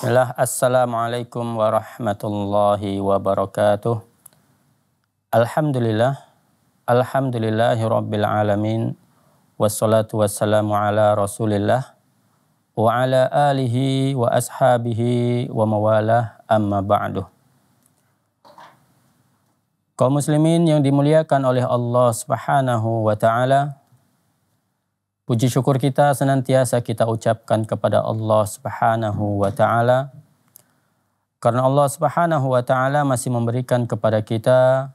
Bismillah, Assalamualaikum warahmatullahi wabarakatuh. Alhamdulillah, Alhamdulillahi Rabbil Alamin, wassalatu wassalamu ala Rasulillah, wa ala alihi wa ashabihi wa mawalah amma ba'duh. Kaum muslimin yang dimuliakan oleh Allah Subhanahu wa taala, Puji syukur kita senantiasa kita ucapkan kepada Allah Subhanahu wa taala karena Allah Subhanahu wa taala masih memberikan kepada kita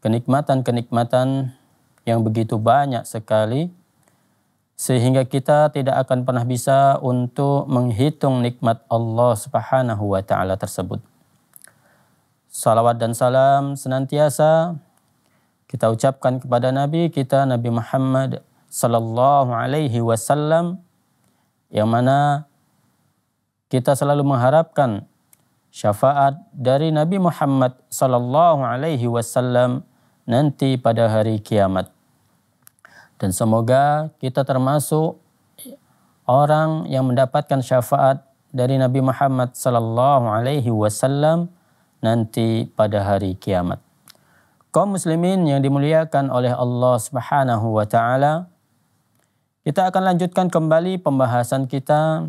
kenikmatan-kenikmatan yang begitu banyak sekali sehingga kita tidak akan pernah bisa untuk menghitung nikmat Allah Subhanahu wa taala tersebut. Salawat dan salam senantiasa kita ucapkan kepada Nabi kita Nabi Muhammad Sallallahu Alaihi Wasallam yang mana kita selalu mengharapkan syafaat dari Nabi Muhammad Sallallahu Alaihi Wasallam nanti pada hari kiamat. Dan semoga kita termasuk orang yang mendapatkan syafaat dari Nabi Muhammad Sallallahu Alaihi Wasallam nanti pada hari kiamat. Kaum muslimin yang dimuliakan oleh Allah Subhanahu wa taala, kita akan lanjutkan kembali pembahasan kita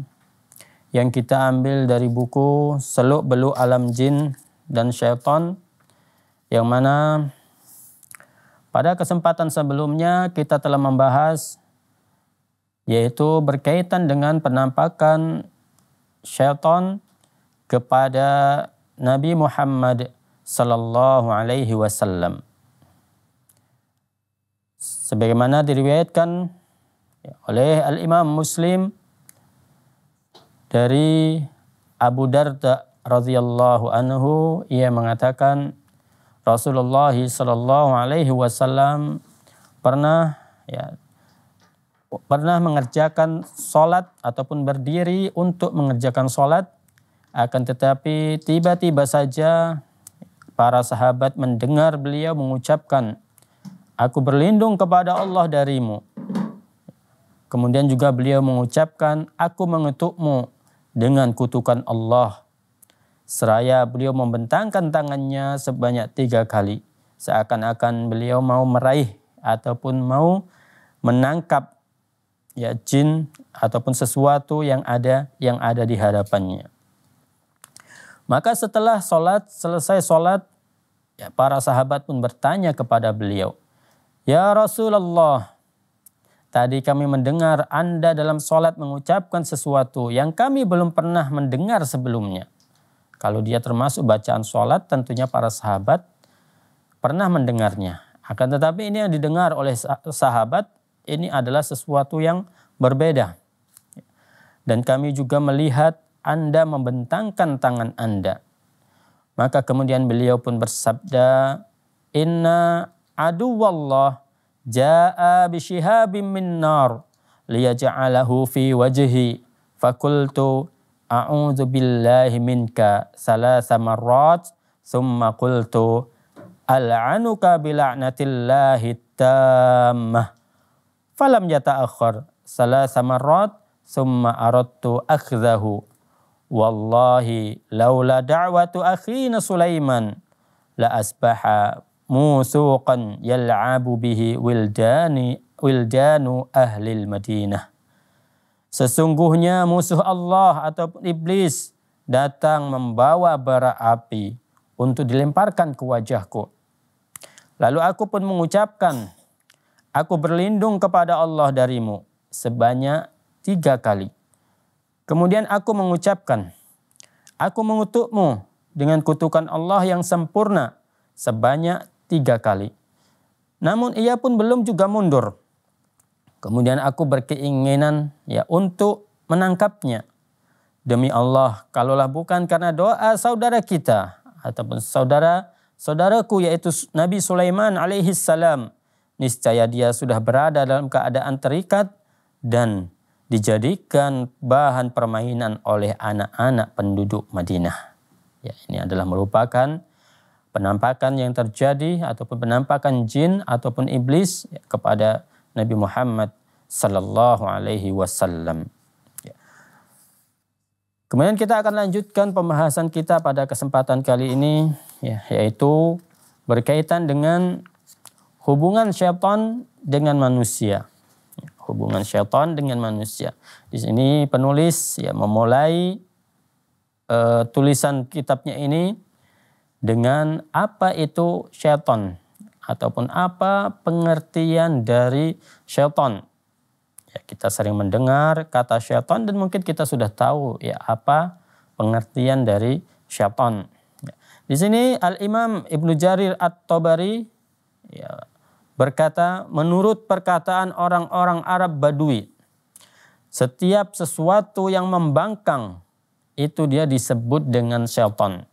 yang kita ambil dari buku Seluk Beluk Alam Jin dan Syaitan yang mana pada kesempatan sebelumnya kita telah membahas yaitu berkaitan dengan penampakan syaitan kepada Nabi Muhammad sallallahu alaihi wasallam. Sebagaimana diriwayatkan oleh Al-Imam Muslim dari Abu Darda radhiyallahu anhu ia mengatakan Rasulullah sallallahu alaihi wasallam pernah ya pernah mengerjakan sholat ataupun berdiri untuk mengerjakan sholat akan tetapi tiba-tiba saja para sahabat mendengar beliau mengucapkan aku berlindung kepada Allah darimu Kemudian juga beliau mengucapkan, Aku mengetukmu dengan kutukan Allah. Seraya beliau membentangkan tangannya sebanyak tiga kali. Seakan-akan beliau mau meraih ataupun mau menangkap ya jin ataupun sesuatu yang ada yang ada di hadapannya. Maka setelah sholat, selesai sholat, ya para sahabat pun bertanya kepada beliau, Ya Rasulullah, Tadi kami mendengar Anda dalam sholat mengucapkan sesuatu yang kami belum pernah mendengar sebelumnya. Kalau dia termasuk bacaan sholat tentunya para sahabat pernah mendengarnya. Akan tetapi ini yang didengar oleh sahabat ini adalah sesuatu yang berbeda. Dan kami juga melihat Anda membentangkan tangan Anda. Maka kemudian beliau pun bersabda, Inna aduwallah جاء بشهاب من نار ليجعله في وجهي فقلت أعوذ بالله منك ثلاث مرات ثم قلت ألعنك بلعنة الله التامة فلم يتأخر ثلاث مرات ثم أردت أخذه والله لولا دعوة أخينا سليمان لأصبح musuqan yal'abu bihi wildani wildanu ahli Madinah. Sesungguhnya musuh Allah ataupun iblis datang membawa bara api untuk dilemparkan ke wajahku. Lalu aku pun mengucapkan, aku berlindung kepada Allah darimu sebanyak tiga kali. Kemudian aku mengucapkan, aku mengutukmu dengan kutukan Allah yang sempurna sebanyak tiga kali. Namun ia pun belum juga mundur. Kemudian aku berkeinginan ya untuk menangkapnya. Demi Allah, kalaulah bukan karena doa saudara kita ataupun saudara saudaraku yaitu Nabi Sulaiman alaihi salam, niscaya dia sudah berada dalam keadaan terikat dan dijadikan bahan permainan oleh anak-anak penduduk Madinah. Ya, ini adalah merupakan penampakan yang terjadi ataupun penampakan jin ataupun iblis kepada Nabi Muhammad sallallahu alaihi wasallam. Ya. Kemudian kita akan lanjutkan pembahasan kita pada kesempatan kali ini ya, yaitu berkaitan dengan hubungan syaitan dengan manusia. Hubungan syaitan dengan manusia. Di sini penulis ya memulai uh, tulisan kitabnya ini dengan apa itu syaitan ataupun apa pengertian dari syaitan. Ya, kita sering mendengar kata syaitan dan mungkin kita sudah tahu ya apa pengertian dari syaitan. Ya. Di sini Al-Imam Ibnu Jarir At-Tabari ya, berkata menurut perkataan orang-orang Arab Badui setiap sesuatu yang membangkang itu dia disebut dengan syaitan.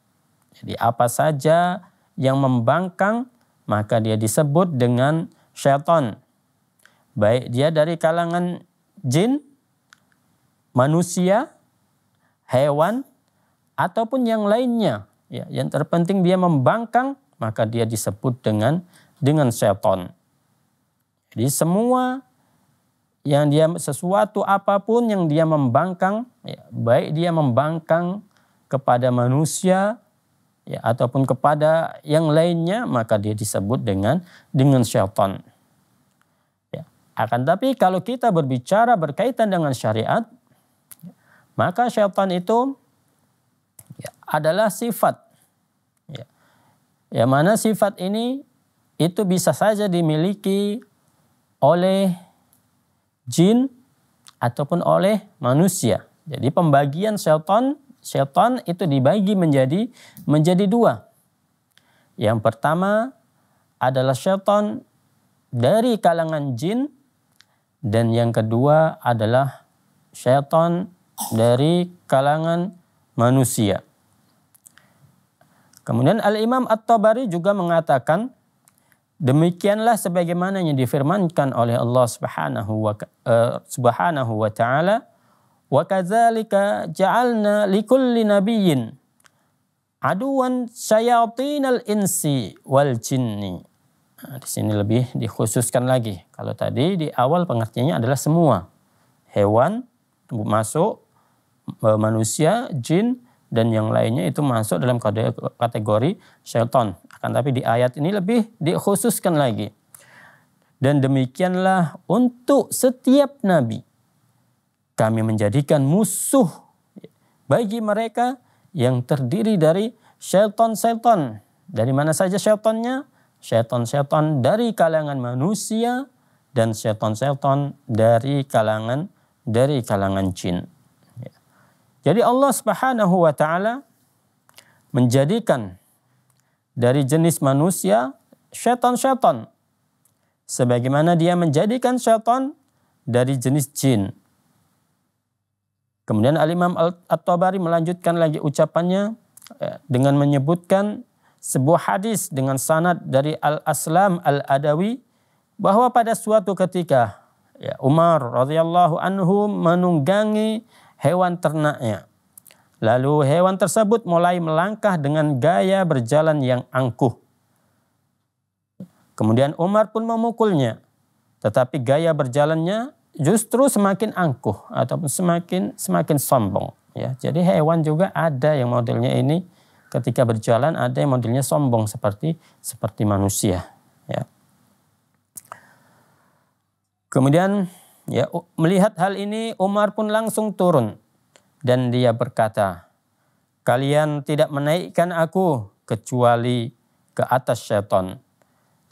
Jadi apa saja yang membangkang maka dia disebut dengan syaitan. Baik dia dari kalangan jin, manusia, hewan ataupun yang lainnya. Ya, yang terpenting dia membangkang maka dia disebut dengan dengan syaitan. Jadi semua yang dia sesuatu apapun yang dia membangkang, ya, baik dia membangkang kepada manusia, ya, ataupun kepada yang lainnya maka dia disebut dengan dengan syaitan. Ya. Akan tapi kalau kita berbicara berkaitan dengan syariat maka syaitan itu ya, adalah sifat. Ya. ya mana sifat ini itu bisa saja dimiliki oleh jin ataupun oleh manusia. Jadi pembagian syaitan Syaitan itu dibagi menjadi menjadi dua. Yang pertama adalah syaitan dari kalangan jin dan yang kedua adalah syaitan dari kalangan manusia. Kemudian Al-Imam At-Tabari juga mengatakan demikianlah sebagaimana yang difirmankan oleh Allah Subhanahu wa, uh, Subhanahu wa taala Wa kadzalika ja'alna likulli nabiyyin aduan syayatinal insi Nah, di sini lebih dikhususkan lagi. Kalau tadi di awal pengertiannya adalah semua hewan masuk e, manusia, jin dan yang lainnya itu masuk dalam kategori syaitan. Akan tapi di ayat ini lebih dikhususkan lagi. Dan demikianlah untuk setiap nabi kami menjadikan musuh bagi mereka yang terdiri dari syaitan-syaitan. Dari mana saja syaitannya? Syaitan-syaitan dari kalangan manusia dan syaitan-syaitan dari kalangan dari kalangan jin. Ya. Jadi Allah Subhanahu wa taala menjadikan dari jenis manusia syaitan-syaitan sebagaimana dia menjadikan syaitan dari jenis jin Kemudian Al-Imam At-Tabari melanjutkan lagi ucapannya eh, dengan menyebutkan sebuah hadis dengan sanad dari Al-Aslam Al-Adawi bahwa pada suatu ketika ya Umar radhiyallahu anhu menunggangi hewan ternaknya. Lalu hewan tersebut mulai melangkah dengan gaya berjalan yang angkuh. Kemudian Umar pun memukulnya. Tetapi gaya berjalannya justru semakin angkuh ataupun semakin semakin sombong ya. Jadi hewan juga ada yang modelnya ini ketika berjalan ada yang modelnya sombong seperti seperti manusia ya. Kemudian ya melihat hal ini Umar pun langsung turun dan dia berkata, "Kalian tidak menaikkan aku kecuali ke atas syaitan.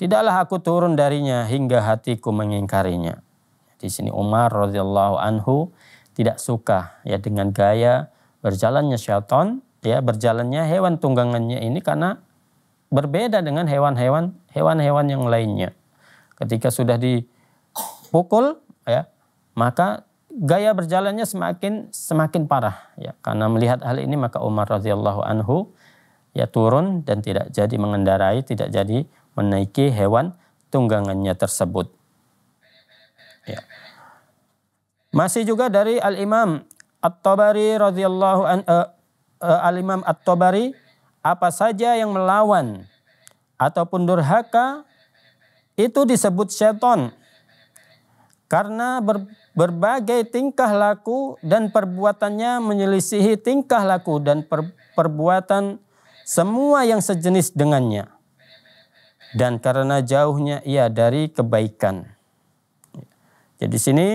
Tidaklah aku turun darinya hingga hatiku mengingkarinya." Di sini Umar radhiyallahu anhu tidak suka ya dengan gaya berjalannya syaitan, ya berjalannya hewan tunggangannya ini karena berbeda dengan hewan-hewan hewan-hewan yang lainnya. Ketika sudah dipukul ya, maka gaya berjalannya semakin semakin parah ya. Karena melihat hal ini maka Umar radhiyallahu anhu ya turun dan tidak jadi mengendarai, tidak jadi menaiki hewan tunggangannya tersebut. Ya. Masih juga dari Al Imam At-Tabari radhiyallahu uh, eh, uh, eh, Al Imam At-Tabari apa saja yang melawan ataupun durhaka itu disebut seton karena ber, berbagai tingkah laku dan perbuatannya menyelisihi tingkah laku dan per, perbuatan semua yang sejenis dengannya dan karena jauhnya ia dari kebaikan. Jadi ya, sini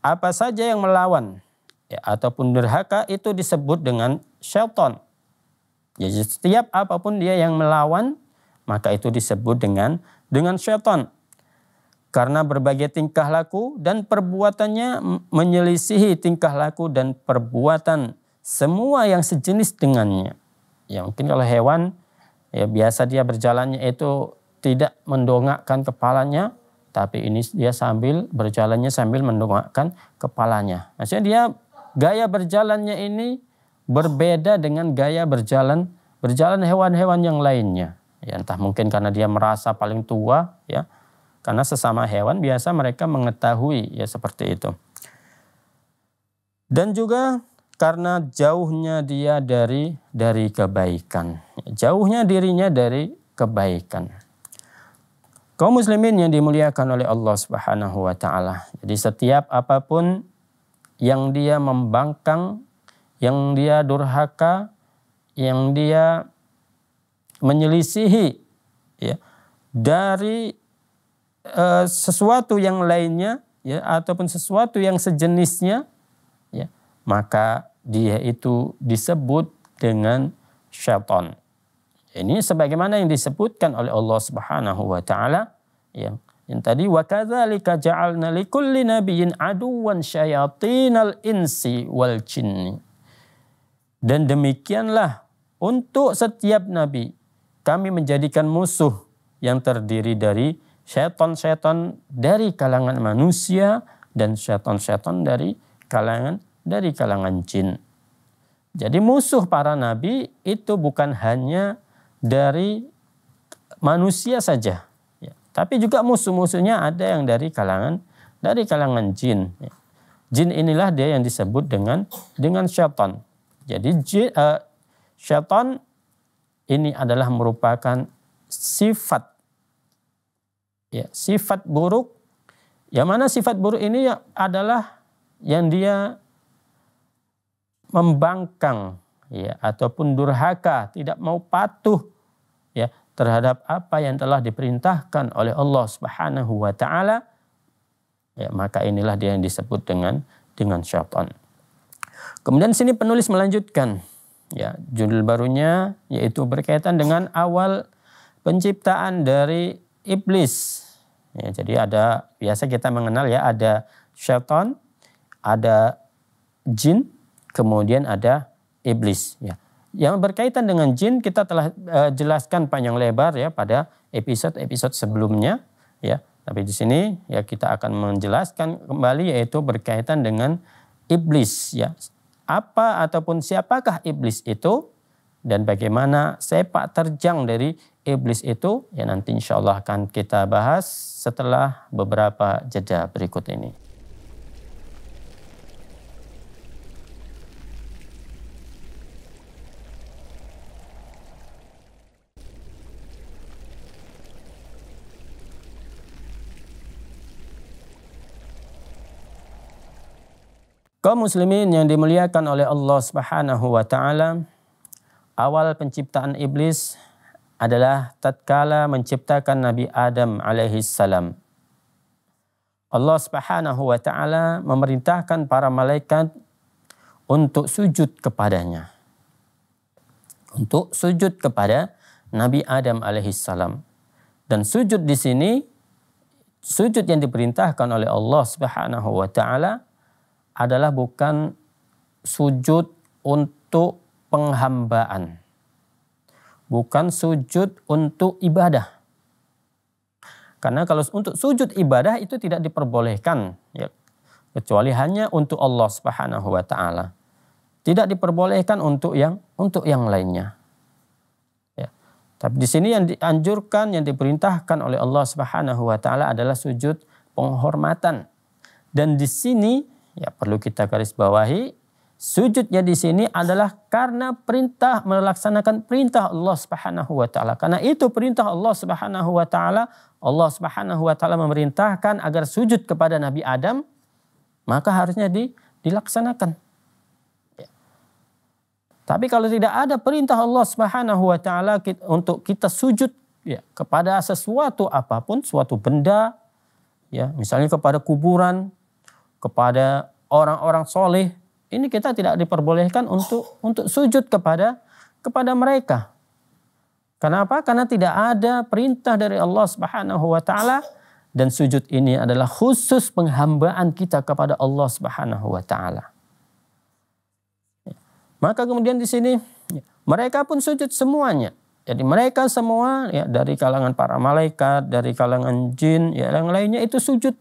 apa saja yang melawan ya, ataupun derhaka itu disebut dengan Shelton. Jadi ya, setiap apapun dia yang melawan maka itu disebut dengan dengan syaitan. Karena berbagai tingkah laku dan perbuatannya menyelisihi tingkah laku dan perbuatan semua yang sejenis dengannya. Ya mungkin kalau hewan ya biasa dia berjalannya itu tidak mendongakkan kepalanya tapi ini dia sambil berjalannya sambil mendongakkan kepalanya. Maksudnya dia gaya berjalannya ini berbeda dengan gaya berjalan berjalan hewan-hewan yang lainnya. Ya, entah mungkin karena dia merasa paling tua ya. Karena sesama hewan biasa mereka mengetahui ya seperti itu. Dan juga karena jauhnya dia dari dari kebaikan. Jauhnya dirinya dari kebaikan. Kaum muslimin yang dimuliakan oleh Allah Subhanahu wa taala. Jadi setiap apapun yang dia membangkang, yang dia durhaka, yang dia menyelisihi ya dari e, sesuatu yang lainnya ya ataupun sesuatu yang sejenisnya ya maka dia itu disebut dengan syaitan ini sebagaimana yang disebutkan oleh Allah Subhanahu wa taala yang yang tadi wa kadzalika ja'alna likulli nabiyyin aduwan syayatinal insi wal jinni. Dan demikianlah untuk setiap nabi kami menjadikan musuh yang terdiri dari setan-setan dari kalangan manusia dan setan-setan dari kalangan dari kalangan jin. Jadi musuh para nabi itu bukan hanya dari manusia saja. Ya. Tapi juga musuh-musuhnya ada yang dari kalangan dari kalangan jin. Ya. Jin inilah dia yang disebut dengan dengan syaitan. Jadi jin, uh, eh, syaitan ini adalah merupakan sifat ya sifat buruk yang mana sifat buruk ini adalah yang dia membangkang ya ataupun durhaka, tidak mau patuh ya terhadap apa yang telah diperintahkan oleh Allah Subhanahu wa taala, ya maka inilah dia yang disebut dengan dengan syaitan. Kemudian sini penulis melanjutkan ya judul barunya yaitu berkaitan dengan awal penciptaan dari iblis. Ya, jadi ada biasa kita mengenal ya ada syaitan, ada jin, kemudian ada iblis ya. Yang berkaitan dengan jin kita telah uh, jelaskan panjang lebar ya pada episode-episode sebelumnya ya. Tapi di sini ya kita akan menjelaskan kembali yaitu berkaitan dengan iblis ya. Apa ataupun siapakah iblis itu dan bagaimana sepak terjang dari iblis itu ya nanti insya Allah akan kita bahas setelah beberapa jeda berikut ini. Kaum muslimin yang dimuliakan oleh Allah Subhanahu wa taala, awal penciptaan iblis adalah tatkala menciptakan Nabi Adam alaihi salam. Allah Subhanahu wa taala memerintahkan para malaikat untuk sujud kepadanya. Untuk sujud kepada Nabi Adam alaihi salam. Dan sujud di sini sujud yang diperintahkan oleh Allah Subhanahu wa taala adalah bukan sujud untuk penghambaan. Bukan sujud untuk ibadah. Karena kalau untuk sujud ibadah itu tidak diperbolehkan. Ya. Kecuali hanya untuk Allah subhanahu wa ta'ala. Tidak diperbolehkan untuk yang untuk yang lainnya. Ya. Tapi di sini yang dianjurkan, yang diperintahkan oleh Allah Subhanahu wa taala adalah sujud penghormatan. Dan di sini ya perlu kita garis bawahi, sujudnya di sini adalah karena perintah melaksanakan perintah Allah Subhanahu wa taala. Karena itu perintah Allah Subhanahu wa taala, Allah Subhanahu wa taala memerintahkan agar sujud kepada Nabi Adam, maka harusnya di, dilaksanakan. Ya. Tapi kalau tidak ada perintah Allah Subhanahu wa taala untuk kita sujud ya kepada sesuatu apapun, suatu benda ya, misalnya kepada kuburan, kepada orang-orang soleh ini kita tidak diperbolehkan untuk untuk sujud kepada kepada mereka. Kenapa? Karena tidak ada perintah dari Allah Subhanahu wa taala dan sujud ini adalah khusus penghambaan kita kepada Allah Subhanahu wa taala. Maka kemudian di sini mereka pun sujud semuanya. Jadi mereka semua ya dari kalangan para malaikat, dari kalangan jin, ya yang lainnya itu sujud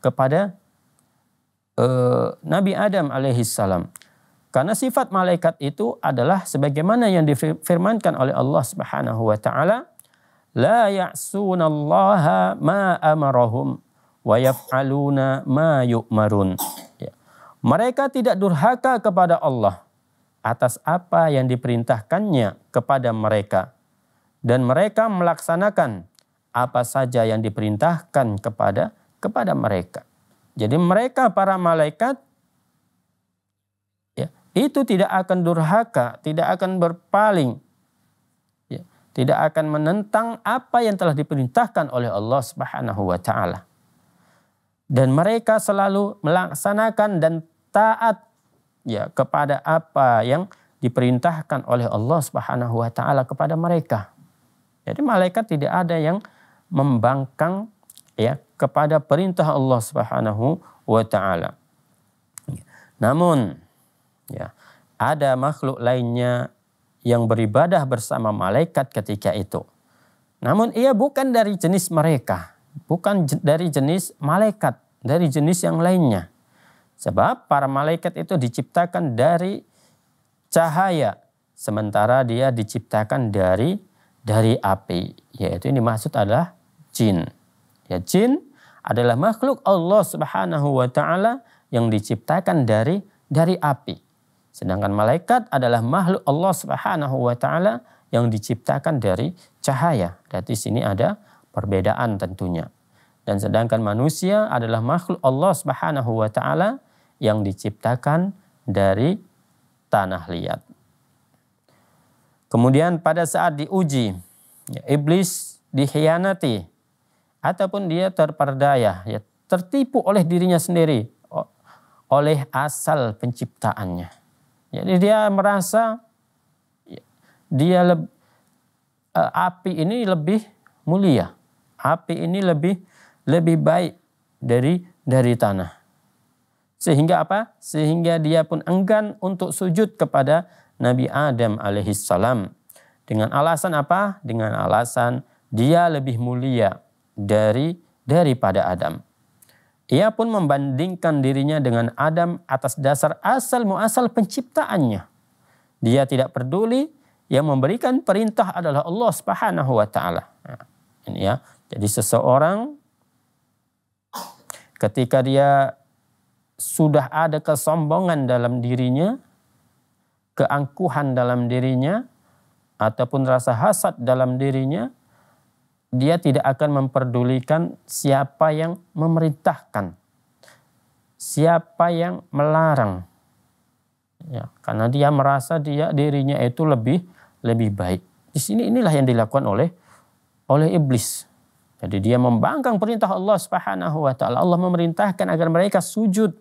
kepada Eh, Nabi Adam alaihissalam. Karena sifat malaikat itu adalah sebagaimana yang difirmankan oleh Allah Subhanahu wa taala, la ya'sunallaha ma amarahum wa yaf'aluna ma yu'marun. Ya. Mereka tidak durhaka kepada Allah atas apa yang diperintahkannya kepada mereka dan mereka melaksanakan apa saja yang diperintahkan kepada kepada mereka. Jadi mereka para malaikat ya, itu tidak akan durhaka, tidak akan berpaling, ya, tidak akan menentang apa yang telah diperintahkan oleh Allah Subhanahu wa taala. Dan mereka selalu melaksanakan dan taat ya kepada apa yang diperintahkan oleh Allah Subhanahu wa taala kepada mereka. Jadi malaikat tidak ada yang membangkang ya kepada perintah Allah Subhanahu wa taala. Namun ya ada makhluk lainnya yang beribadah bersama malaikat ketika itu. Namun ia bukan dari jenis mereka, bukan dari jenis malaikat, dari jenis yang lainnya. Sebab para malaikat itu diciptakan dari cahaya sementara dia diciptakan dari dari api, yaitu ini maksud adalah jin. Ya jin adalah makhluk Allah Subhanahu wa taala yang diciptakan dari dari api. Sedangkan malaikat adalah makhluk Allah Subhanahu wa taala yang diciptakan dari cahaya. Berarti sini ada perbedaan tentunya. Dan sedangkan manusia adalah makhluk Allah Subhanahu wa taala yang diciptakan dari tanah liat. Kemudian pada saat diuji, ya, iblis dikhianati ataupun dia terperdaya, ya, tertipu oleh dirinya sendiri, oleh asal penciptaannya. Jadi dia merasa ya, dia uh, api ini lebih mulia, api ini lebih lebih baik dari dari tanah. Sehingga apa? Sehingga dia pun enggan untuk sujud kepada Nabi Adam alaihissalam. Dengan alasan apa? Dengan alasan dia lebih mulia dari daripada Adam. Ia pun membandingkan dirinya dengan Adam atas dasar asal muasal penciptaannya. Dia tidak peduli yang memberikan perintah adalah Allah Subhanahu wa taala. Nah, ini ya. Jadi seseorang ketika dia sudah ada kesombongan dalam dirinya, keangkuhan dalam dirinya, ataupun rasa hasad dalam dirinya, dia tidak akan memperdulikan siapa yang memerintahkan, siapa yang melarang. Ya, karena dia merasa dia dirinya itu lebih lebih baik. Di sini inilah yang dilakukan oleh oleh iblis. Jadi dia membangkang perintah Allah Subhanahu wa taala. Allah memerintahkan agar mereka sujud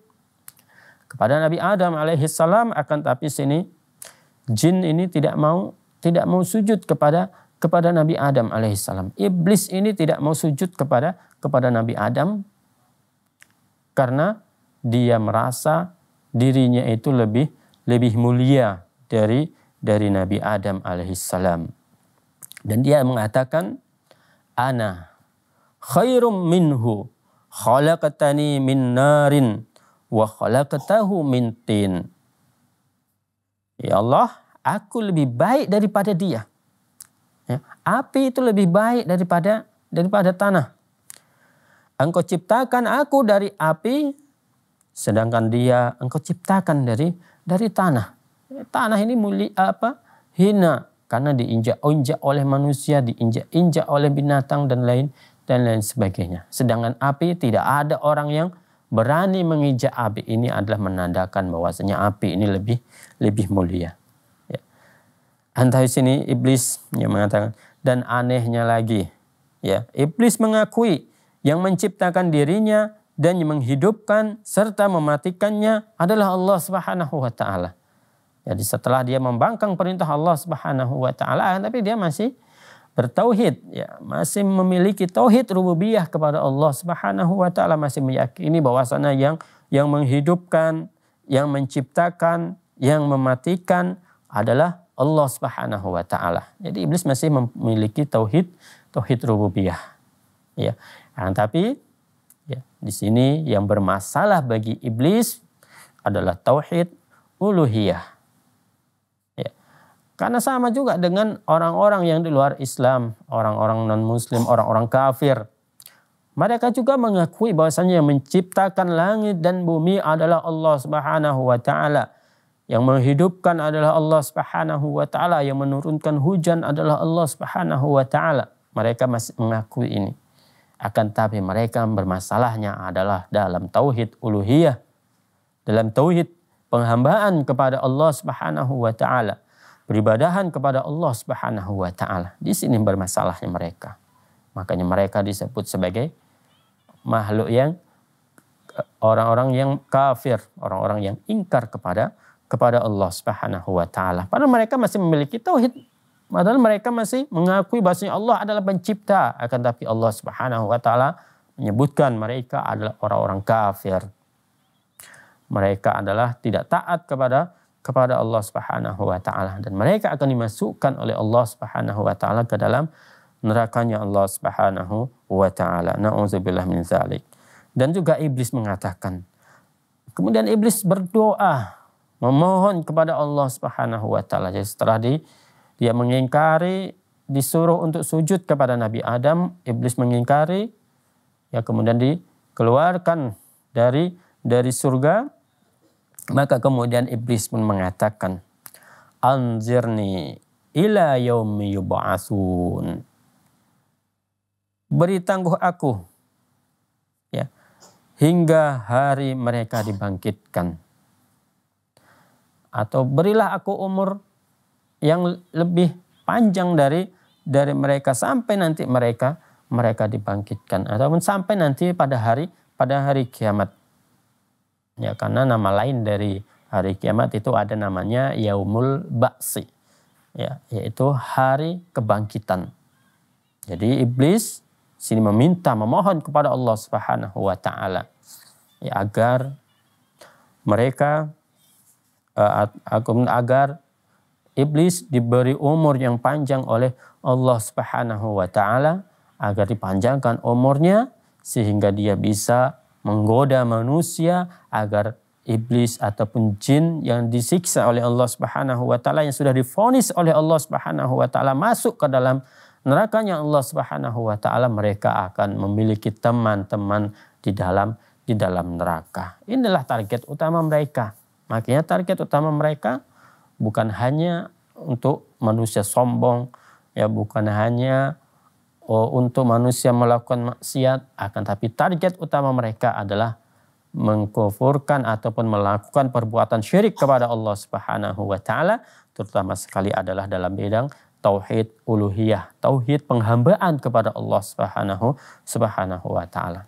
kepada Nabi Adam alaihi salam akan tapi sini jin ini tidak mau tidak mau sujud kepada kepada Nabi Adam alaihissalam. Iblis ini tidak mau sujud kepada kepada Nabi Adam karena dia merasa dirinya itu lebih lebih mulia dari dari Nabi Adam alaihissalam. Dan dia mengatakan, "Ana khairum minhu khalaqatani min narin wa khalaqatahu min tin." Ya Allah, aku lebih baik daripada dia Ya, api itu lebih baik daripada daripada tanah. Engkau ciptakan aku dari api, sedangkan dia engkau ciptakan dari dari tanah. Tanah ini mulia apa? Hina karena diinjak-injak oleh manusia, diinjak-injak oleh binatang dan lain dan lain sebagainya. Sedangkan api tidak ada orang yang berani menginjak api ini adalah menandakan bahwasanya api ini lebih lebih mulia di sini iblis yang mengatakan dan anehnya lagi ya iblis mengakui yang menciptakan dirinya dan yang menghidupkan serta mematikannya adalah Allah Subhanahu wa taala. Jadi setelah dia membangkang perintah Allah Subhanahu wa taala tapi dia masih bertauhid ya masih memiliki tauhid rububiyah kepada Allah Subhanahu wa taala masih meyakini bahwasanya yang yang menghidupkan yang menciptakan yang mematikan adalah Allah Subhanahu wa taala. Jadi iblis masih memiliki tauhid tauhid rububiyah. Ya. Nah, tapi ya, di sini yang bermasalah bagi iblis adalah tauhid uluhiyah. Ya. Karena sama juga dengan orang-orang yang di luar Islam, orang-orang non-muslim, orang-orang kafir. Mereka juga mengakui bahwasanya yang menciptakan langit dan bumi adalah Allah Subhanahu wa taala yang menghidupkan adalah Allah Subhanahu wa taala, yang menurunkan hujan adalah Allah Subhanahu wa taala. Mereka masih mengakui ini. Akan tapi mereka bermasalahnya adalah dalam tauhid uluhiyah. Dalam tauhid penghambaan kepada Allah Subhanahu wa taala, peribadahan kepada Allah Subhanahu wa taala. Di sini bermasalahnya mereka. Makanya mereka disebut sebagai makhluk yang orang-orang yang kafir, orang-orang yang ingkar kepada kepada Allah Subhanahu wa taala. Padahal mereka masih memiliki tauhid. Padahal mereka masih mengakui bahwasanya Allah adalah pencipta, akan tapi Allah Subhanahu wa taala menyebutkan mereka adalah orang-orang kafir. Mereka adalah tidak taat kepada kepada Allah Subhanahu wa taala dan mereka akan dimasukkan oleh Allah Subhanahu wa taala ke dalam nerakanya Allah Subhanahu wa taala. Nauzubillah min zalik. Dan juga iblis mengatakan. Kemudian iblis berdoa memohon kepada Allah Subhanahu wa taala. Jadi setelah di, dia mengingkari disuruh untuk sujud kepada Nabi Adam, iblis mengingkari ya kemudian dikeluarkan dari dari surga maka kemudian iblis pun mengatakan anzirni ila yaumi yub'atsun beri tangguh aku ya hingga hari mereka dibangkitkan atau berilah aku umur yang lebih panjang dari dari mereka sampai nanti mereka mereka dibangkitkan ataupun sampai nanti pada hari pada hari kiamat. Ya karena nama lain dari hari kiamat itu ada namanya Yaumul baksi Ya, yaitu hari kebangkitan. Jadi iblis sini meminta memohon kepada Allah Subhanahu wa taala ya, agar mereka Eh, agar iblis diberi umur yang panjang oleh Allah Subhanahu wa taala agar dipanjangkan umurnya sehingga dia bisa menggoda manusia agar iblis ataupun jin yang disiksa oleh Allah Subhanahu wa taala yang sudah difonis oleh Allah Subhanahu wa taala masuk ke dalam nerakanya Allah Subhanahu wa taala mereka akan memiliki teman-teman di dalam di dalam neraka. Inilah target utama mereka. Makanya target utama mereka bukan hanya untuk manusia sombong, ya bukan hanya oh, untuk manusia melakukan maksiat, akan tapi target utama mereka adalah mengkufurkan ataupun melakukan perbuatan syirik kepada Allah Subhanahu wa taala terutama sekali adalah dalam bidang tauhid uluhiyah, tauhid penghambaan kepada Allah Subhanahu Subhanahu wa taala.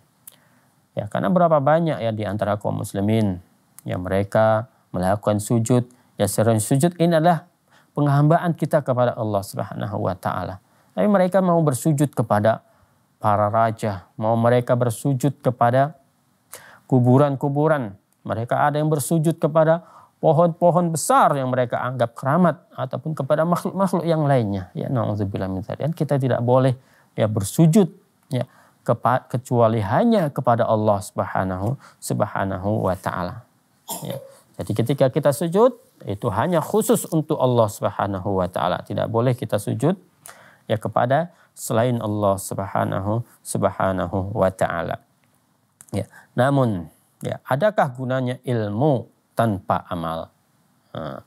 Ya, karena berapa banyak ya di antara kaum muslimin yang mereka melakukan sujud. Ya sering sujud ini adalah penghambaan kita kepada Allah Subhanahu wa taala. Tapi mereka mau bersujud kepada para raja, mau mereka bersujud kepada kuburan-kuburan. Mereka ada yang bersujud kepada pohon-pohon besar yang mereka anggap keramat ataupun kepada makhluk-makhluk yang lainnya. Ya, nauzubillah min Kita tidak boleh ya bersujud ya kecuali hanya kepada Allah Subhanahu Subhanahu wa taala. Ya. Jadi ketika kita sujud itu hanya khusus untuk Allah Subhanahu wa taala. Tidak boleh kita sujud ya kepada selain Allah Subhanahu Subhanahu wa taala. Ya. Namun ya, adakah gunanya ilmu tanpa amal? Nah,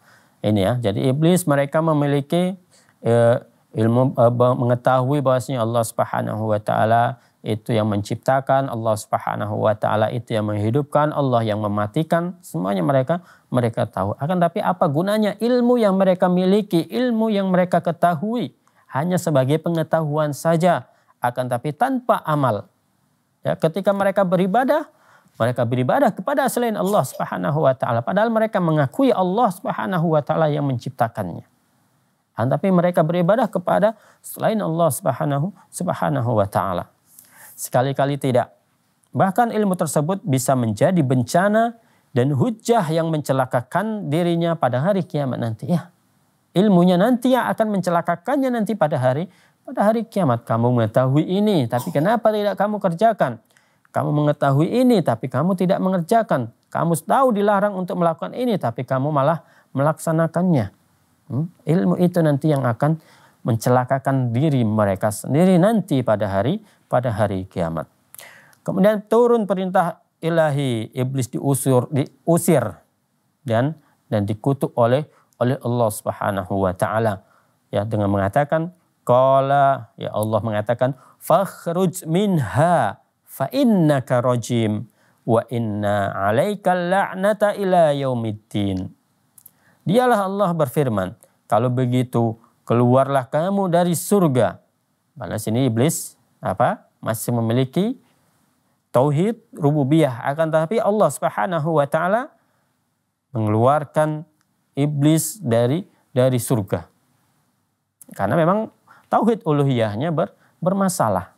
ini ya. Jadi iblis mereka memiliki eh, ilmu eh, mengetahui bahwasanya Allah Subhanahu wa taala itu yang menciptakan, Allah Subhanahu wa taala itu yang menghidupkan, Allah yang mematikan, semuanya mereka mereka tahu. Akan tapi apa gunanya ilmu yang mereka miliki, ilmu yang mereka ketahui hanya sebagai pengetahuan saja, akan tapi tanpa amal. Ya, ketika mereka beribadah, mereka beribadah kepada selain Allah Subhanahu wa taala padahal mereka mengakui Allah Subhanahu wa taala yang menciptakannya. akan Tapi mereka beribadah kepada selain Allah Subhanahu Subhanahu wa taala sekali-kali tidak. Bahkan ilmu tersebut bisa menjadi bencana dan hujah yang mencelakakan dirinya pada hari kiamat nanti. Ya, ilmunya nanti yang akan mencelakakannya nanti pada hari pada hari kiamat. Kamu mengetahui ini, tapi kenapa tidak kamu kerjakan? Kamu mengetahui ini, tapi kamu tidak mengerjakan. Kamu tahu dilarang untuk melakukan ini, tapi kamu malah melaksanakannya. Hmm? Ilmu itu nanti yang akan mencelakakan diri mereka sendiri nanti pada hari pada hari kiamat. Kemudian turun perintah ilahi iblis diusir diusir dan dan dikutuk oleh oleh Allah Subhanahu wa taala ya dengan mengatakan qala ya Allah mengatakan fakhruj minha fa innaka rajim wa inna 'alaika la'nata ila yaumiddin Dialah Allah berfirman kalau begitu keluarlah kamu dari surga balas ini iblis apa masih memiliki tauhid rububiyah akan tetapi Allah Subhanahu wa taala mengeluarkan iblis dari dari surga. Karena memang tauhid uluhiyahnya ber, bermasalah.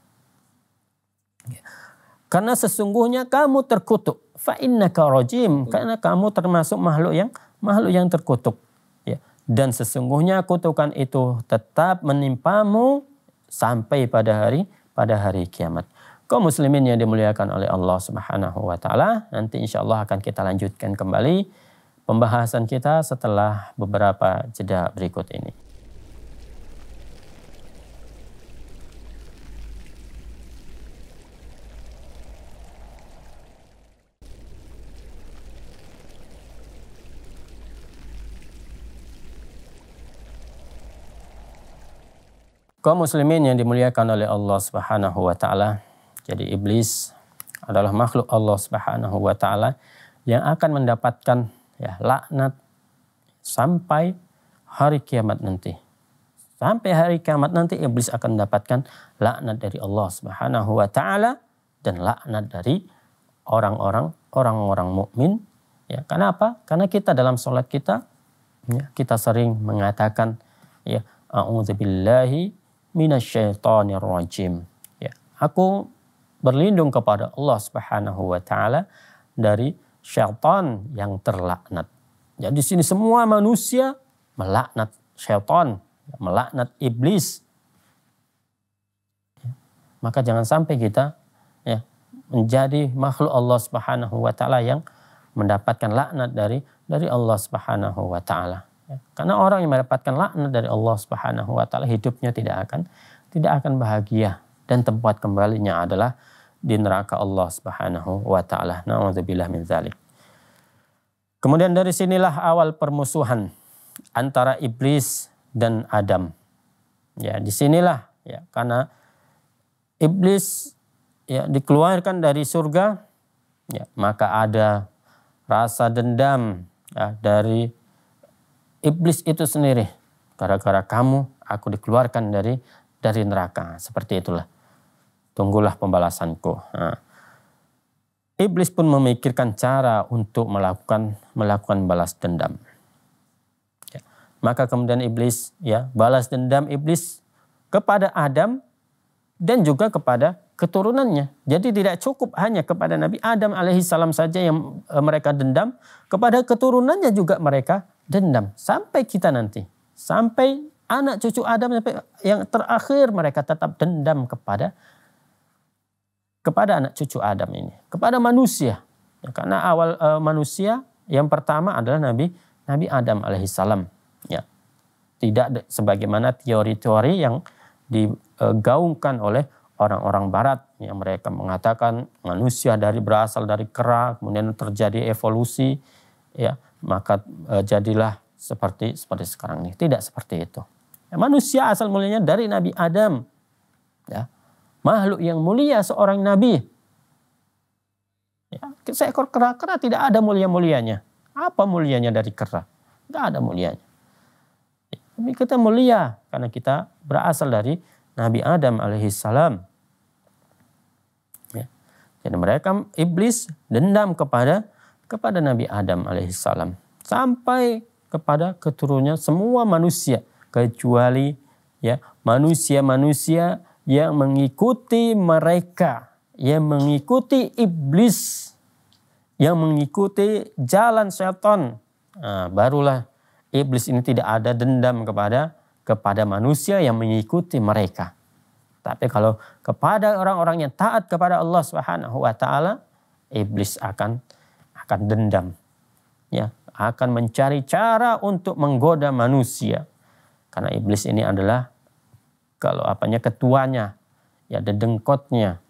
Karena sesungguhnya kamu terkutuk. Fa innaka rajim, karena kamu termasuk makhluk yang makhluk yang terkutuk. Ya. Dan sesungguhnya kutukan itu tetap menimpamu sampai pada hari pada hari kiamat. Kau muslimin yang dimuliakan oleh Allah Subhanahu wa taala, nanti insya Allah akan kita lanjutkan kembali pembahasan kita setelah beberapa jeda berikut ini. Kau muslimin yang dimuliakan oleh Allah Subhanahu wa taala. Jadi iblis adalah makhluk Allah Subhanahu wa taala yang akan mendapatkan ya laknat sampai hari kiamat nanti. Sampai hari kiamat nanti iblis akan mendapatkan laknat dari Allah Subhanahu wa taala dan laknat dari orang-orang orang-orang mukmin. Ya, karena apa? Karena kita dalam sholat kita ya, kita sering mengatakan ya a'udzubillahi minasyaitonir rajim. Ya, aku berlindung kepada Allah Subhanahu wa taala dari syaitan yang terlaknat. Jadi ya, sini semua manusia melaknat syaitan, ya, melaknat iblis. Ya, maka jangan sampai kita ya, menjadi makhluk Allah Subhanahu wa taala yang mendapatkan laknat dari dari Allah Subhanahu wa taala. Ya. Karena orang yang mendapatkan laknat dari Allah Subhanahu wa taala hidupnya tidak akan tidak akan bahagia dan tempat kembalinya adalah di neraka Allah Subhanahu wa taala. Nauzubillah min zalik. Kemudian dari sinilah awal permusuhan antara iblis dan Adam. Ya, sinilah ya karena iblis ya dikeluarkan dari surga ya maka ada rasa dendam ya, dari iblis itu sendiri. Gara-gara kamu aku dikeluarkan dari dari neraka. Seperti itulah. Tunggulah pembalasanku. Nah. Iblis pun memikirkan cara untuk melakukan melakukan balas dendam. Ya. Maka kemudian iblis ya balas dendam iblis kepada Adam dan juga kepada keturunannya. Jadi tidak cukup hanya kepada Nabi Adam alaihissalam saja yang e, mereka dendam, kepada keturunannya juga mereka dendam. Sampai kita nanti, sampai anak cucu Adam sampai yang terakhir mereka tetap dendam kepada kepada anak cucu Adam ini, kepada manusia. Ya, karena awal uh, manusia yang pertama adalah Nabi Nabi Adam alaihissalam. Ya. Tidak sebagaimana teori-teori yang digaungkan oleh orang-orang barat yang mereka mengatakan manusia dari berasal dari kera kemudian terjadi evolusi ya maka e, jadilah seperti seperti sekarang ini tidak seperti itu ya, manusia asal mulianya dari Nabi Adam ya makhluk yang mulia seorang nabi ya, seekor kera-kera tidak ada mulia-mulianya apa mulianya dari kera tidak ada mulianya tapi kita mulia karena kita berasal dari Nabi Adam alaihissalam jadi mereka iblis dendam kepada kepada Nabi Adam alaihissalam sampai kepada keturunannya semua manusia kecuali ya manusia-manusia yang mengikuti mereka yang mengikuti iblis yang mengikuti jalan setan nah, barulah iblis ini tidak ada dendam kepada kepada manusia yang mengikuti mereka tapi kalau kepada orang-orang yang taat kepada Allah Subhanahu wa taala, iblis akan akan dendam. Ya, akan mencari cara untuk menggoda manusia. Karena iblis ini adalah kalau apanya ketuanya, ya dengkotnya.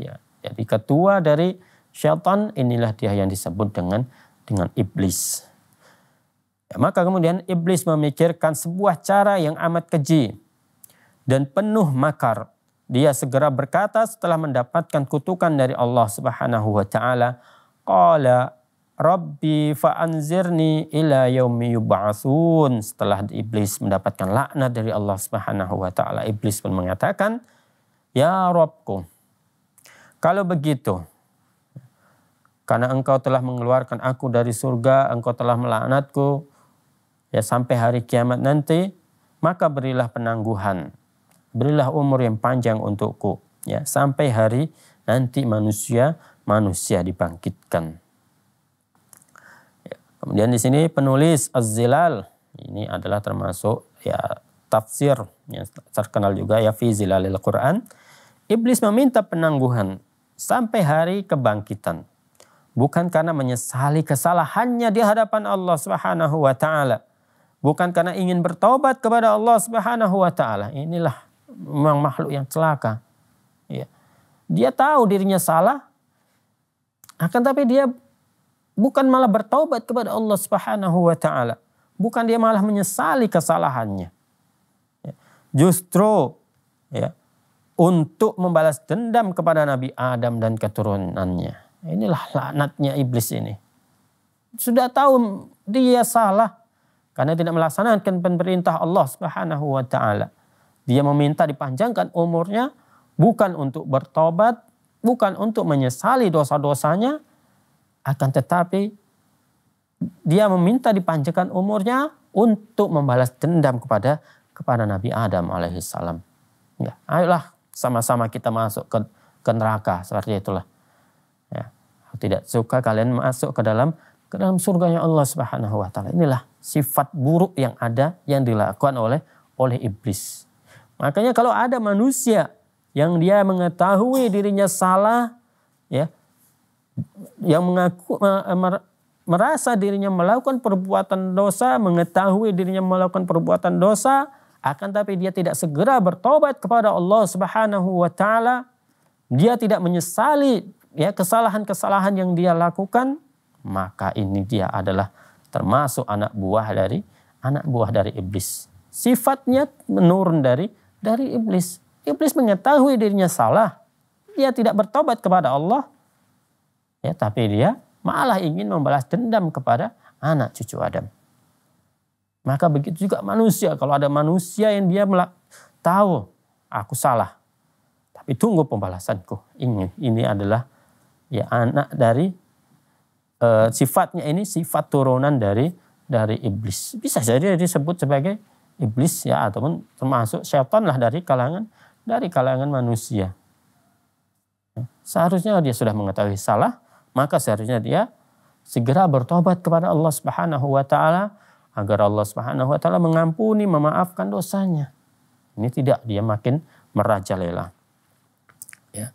Ya, jadi ketua dari syaitan inilah dia yang disebut dengan dengan iblis. Ya, maka kemudian iblis memikirkan sebuah cara yang amat keji dan penuh makar dia segera berkata setelah mendapatkan kutukan dari Allah Subhanahu wa taala, qala Rabbi fa'anzirni ila yaumi yub'atsun. Setelah iblis mendapatkan laknat dari Allah Subhanahu wa taala, iblis pun mengatakan, "Ya Rabbku, kalau begitu, karena engkau telah mengeluarkan aku dari surga, engkau telah melaknatku ya sampai hari kiamat nanti, maka berilah penangguhan berilah umur yang panjang untukku ya sampai hari nanti manusia manusia dibangkitkan. Ya, kemudian di sini penulis Az-Zilal ini adalah termasuk ya tafsir yang terkenal juga ya fi zilalil Quran. Iblis meminta penangguhan sampai hari kebangkitan. Bukan karena menyesali kesalahannya di hadapan Allah Subhanahu wa taala. Bukan karena ingin bertobat kepada Allah Subhanahu wa taala. Inilah memang makhluk yang celaka. Ya. Dia tahu dirinya salah, akan tapi dia bukan malah bertaubat kepada Allah Subhanahu wa taala. Bukan dia malah menyesali kesalahannya. Ya. Justru ya, untuk membalas dendam kepada Nabi Adam dan keturunannya. Inilah laknatnya iblis ini. Sudah tahu dia salah karena tidak melaksanakan perintah Allah Subhanahu wa taala dia meminta dipanjangkan umurnya bukan untuk bertobat, bukan untuk menyesali dosa-dosanya, akan tetapi dia meminta dipanjangkan umurnya untuk membalas dendam kepada kepada Nabi Adam alaihissalam. Ya, ayolah sama-sama kita masuk ke, ke neraka seperti itulah. Ya, tidak suka kalian masuk ke dalam ke dalam surganya Allah Subhanahu wa taala. Inilah sifat buruk yang ada yang dilakukan oleh oleh iblis. Makanya kalau ada manusia yang dia mengetahui dirinya salah, ya, yang mengaku merasa dirinya melakukan perbuatan dosa, mengetahui dirinya melakukan perbuatan dosa, akan tapi dia tidak segera bertobat kepada Allah Subhanahu wa taala, dia tidak menyesali ya kesalahan-kesalahan yang dia lakukan, maka ini dia adalah termasuk anak buah dari anak buah dari iblis. Sifatnya menurun dari dari iblis. Iblis mengetahui dirinya salah. Dia tidak bertobat kepada Allah. Ya, tapi dia malah ingin membalas dendam kepada anak cucu Adam. Maka begitu juga manusia. Kalau ada manusia yang dia melak, tahu aku salah. Tapi tunggu pembalasanku. Ini ini adalah ya anak dari e, sifatnya ini sifat turunan dari dari iblis. Bisa jadi disebut sebagai iblis ya ataupun termasuk setan lah dari kalangan dari kalangan manusia. Seharusnya dia sudah mengetahui salah, maka seharusnya dia segera bertobat kepada Allah Subhanahu wa taala agar Allah Subhanahu wa taala mengampuni, memaafkan dosanya. Ini tidak dia makin merajalela. Ya.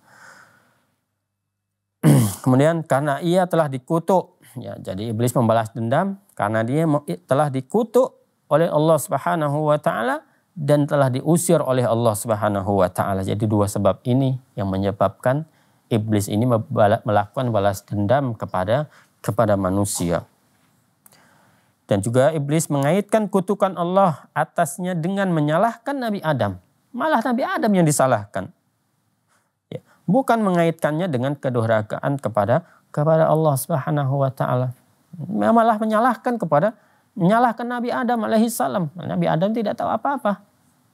Kemudian karena ia telah dikutuk, ya, jadi iblis membalas dendam karena dia telah dikutuk oleh Allah Subhanahu wa taala dan telah diusir oleh Allah Subhanahu wa taala. Jadi dua sebab ini yang menyebabkan iblis ini melakukan balas dendam kepada kepada manusia. Dan juga iblis mengaitkan kutukan Allah atasnya dengan menyalahkan Nabi Adam. Malah Nabi Adam yang disalahkan. Ya, bukan mengaitkannya dengan kedurhakaan kepada kepada Allah Subhanahu wa taala. Malah menyalahkan kepada menyalahkan Nabi Adam salam. Nabi Adam tidak tahu apa-apa.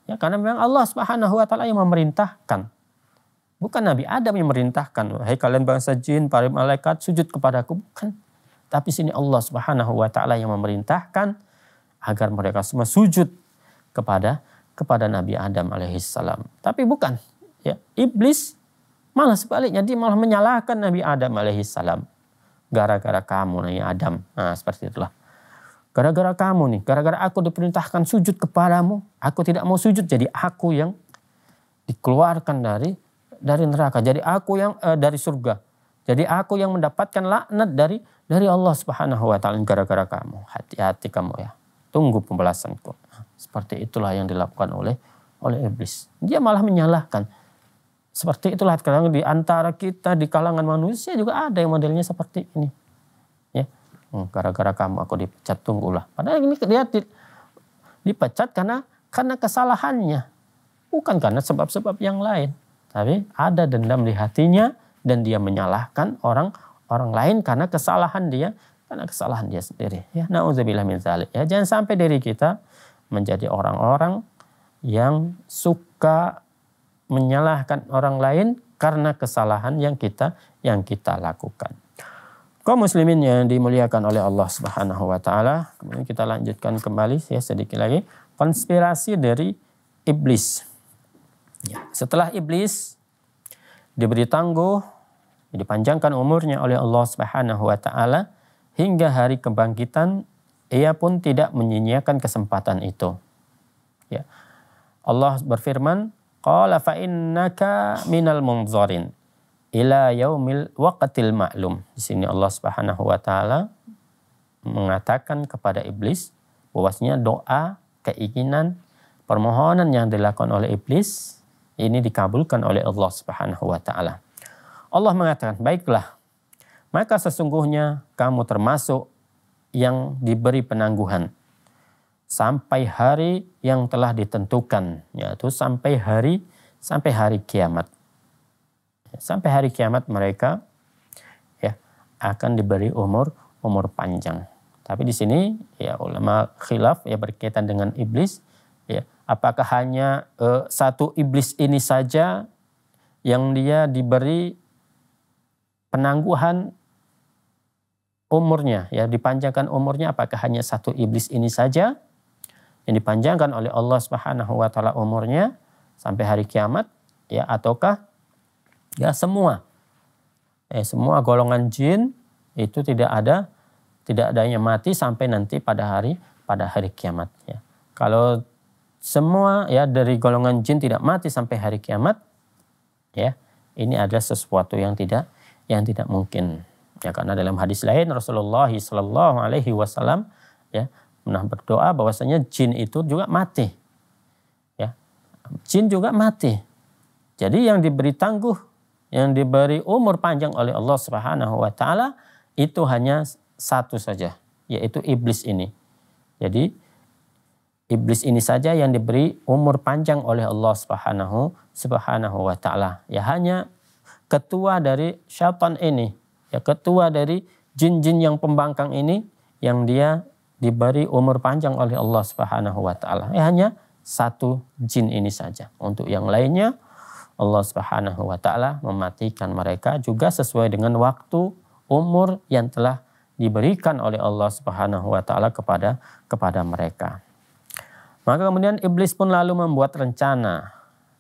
Ya, karena memang Allah Subhanahu wa taala yang memerintahkan. Bukan Nabi Adam yang memerintahkan, "Hai kalian bangsa jin, para malaikat, sujud kepadaku." Bukan. Tapi sini Allah Subhanahu wa taala yang memerintahkan agar mereka semua sujud kepada kepada Nabi Adam salam. Tapi bukan ya, iblis malah sebaliknya dia malah menyalahkan Nabi Adam salam. gara-gara kamu Nabi Adam. Nah, seperti itulah. Gara-gara kamu nih, gara-gara aku diperintahkan sujud kepadamu, aku tidak mau sujud jadi aku yang dikeluarkan dari dari neraka. Jadi aku yang uh, dari surga. Jadi aku yang mendapatkan laknat dari dari Allah Subhanahu wa taala gara-gara kamu. Hati-hati kamu ya. Tunggu pembalasanku. Seperti itulah yang dilakukan oleh oleh iblis. Dia malah menyalahkan. Seperti itulah kadang di antara kita di kalangan manusia juga ada yang modelnya seperti ini. Oh, gara-gara kamu aku dipecat tunggulah. Padahal ini dia dipecat karena karena kesalahannya, bukan karena sebab-sebab yang lain. Tapi ada dendam di hatinya dan dia menyalahkan orang orang lain karena kesalahan dia, karena kesalahan dia sendiri. Ya, nauzubillah min zalik. Ya, jangan sampai diri kita menjadi orang-orang yang suka menyalahkan orang lain karena kesalahan yang kita yang kita lakukan kaum muslimin yang dimuliakan oleh Allah Subhanahu wa taala. Kemudian kita lanjutkan kembali ya sedikit lagi konspirasi dari iblis. Ya, setelah iblis diberi tangguh, dipanjangkan umurnya oleh Allah Subhanahu wa taala hingga hari kebangkitan, ia pun tidak menyia-nyiakan kesempatan itu. Ya. Allah berfirman, "Qala fa innaka minal munzarin." ila yaumil waqtil ma'lum. Di sini Allah Subhanahu wa taala mengatakan kepada iblis bahwasanya doa, keinginan, permohonan yang dilakukan oleh iblis ini dikabulkan oleh Allah Subhanahu wa taala. Allah mengatakan, "Baiklah, maka sesungguhnya kamu termasuk yang diberi penangguhan sampai hari yang telah ditentukan, yaitu sampai hari sampai hari kiamat." Sampai hari kiamat mereka ya akan diberi umur umur panjang. Tapi di sini ya ulama khilaf ya berkaitan dengan iblis ya apakah hanya uh, satu iblis ini saja yang dia diberi penangguhan umurnya ya dipanjangkan umurnya apakah hanya satu iblis ini saja yang dipanjangkan oleh Allah Subhanahu wa taala umurnya sampai hari kiamat ya ataukah Ya semua. Eh, semua golongan jin itu tidak ada tidak adanya mati sampai nanti pada hari pada hari kiamat ya. Kalau semua ya dari golongan jin tidak mati sampai hari kiamat ya ini adalah sesuatu yang tidak yang tidak mungkin ya karena dalam hadis lain Rasulullah Shallallahu Alaihi Wasallam ya pernah berdoa bahwasanya jin itu juga mati ya jin juga mati jadi yang diberi tangguh yang diberi umur panjang oleh Allah Subhanahu wa taala itu hanya satu saja, yaitu iblis ini. Jadi iblis ini saja yang diberi umur panjang oleh Allah Subhanahu Subhanahu wa taala. Ya hanya ketua dari syaitan ini, ya ketua dari jin-jin yang pembangkang ini yang dia diberi umur panjang oleh Allah Subhanahu wa taala. Ya hanya satu jin ini saja. Untuk yang lainnya Allah Subhanahu wa taala mematikan mereka juga sesuai dengan waktu umur yang telah diberikan oleh Allah Subhanahu wa taala kepada kepada mereka. Maka kemudian iblis pun lalu membuat rencana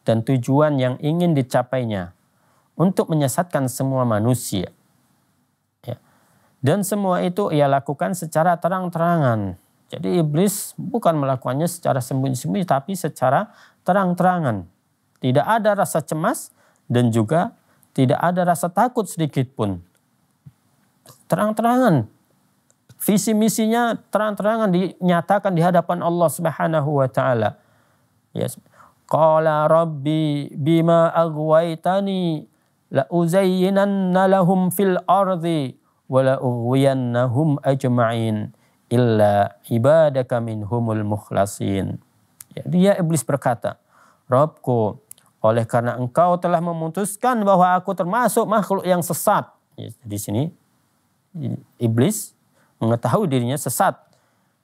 dan tujuan yang ingin dicapainya untuk menyesatkan semua manusia. Ya. Dan semua itu ia lakukan secara terang-terangan. Jadi iblis bukan melakukannya secara sembunyi-sembunyi tapi secara terang-terangan tidak ada rasa cemas dan juga tidak ada rasa takut sedikit pun. Terang-terangan visi misinya terang-terangan dinyatakan di hadapan Allah Subhanahu wa taala. Yes. Qala rabbi bima aghwaytani la uzayyinanna lahum fil ardi wa la ughwiyannahum ajma'in illa ibadaka minhumul mukhlasin. Ya, dia iblis berkata, Robku, oleh karena engkau telah memutuskan bahwa aku termasuk makhluk yang sesat. Ya, di sini iblis mengetahui dirinya sesat.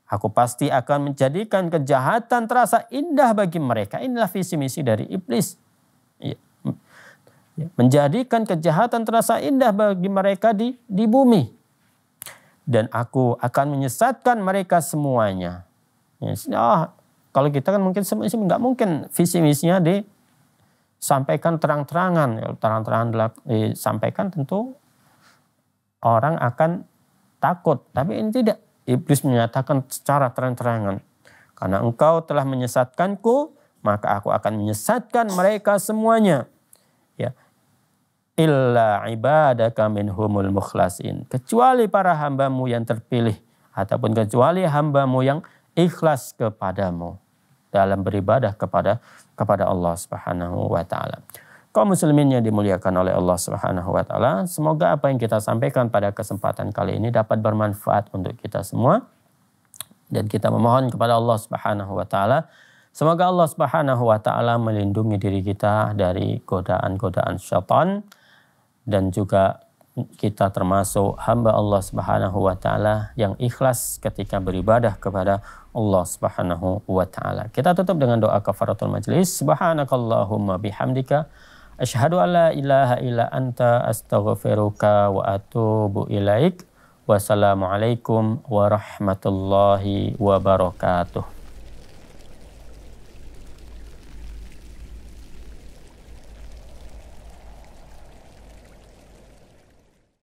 Aku pasti akan menjadikan kejahatan terasa indah bagi mereka. Inilah visi misi dari iblis. Ya, ya, menjadikan kejahatan terasa indah bagi mereka di, di bumi. Dan aku akan menyesatkan mereka semuanya. Ya, oh, kalau kita kan mungkin nggak mungkin visi misinya di sampaikan terang-terangan. Ya, terang-terangan disampaikan eh, tentu orang akan takut. Tapi ini tidak. Iblis menyatakan secara terang-terangan. Karena engkau telah menyesatkanku, maka aku akan menyesatkan mereka semuanya. Ya. Illa ibadaka minhumul mukhlasin. Kecuali para hambamu yang terpilih. Ataupun kecuali hambamu yang ikhlas kepadamu dalam beribadah kepada kepada Allah Subhanahu wa taala. Kaum muslimin yang dimuliakan oleh Allah Subhanahu wa taala, semoga apa yang kita sampaikan pada kesempatan kali ini dapat bermanfaat untuk kita semua dan kita memohon kepada Allah Subhanahu wa taala semoga Allah Subhanahu wa taala melindungi diri kita dari godaan-godaan syaitan dan juga kita termasuk hamba Allah Subhanahu wa taala yang ikhlas ketika beribadah kepada Allah Subhanahu wa taala. Kita tutup dengan doa kafaratul majelis. Subhanakallahumma bihamdika asyhadu an la ilaha illa anta astaghfiruka wa atubu ilaik. Wassalamualaikum warahmatullahi wabarakatuh.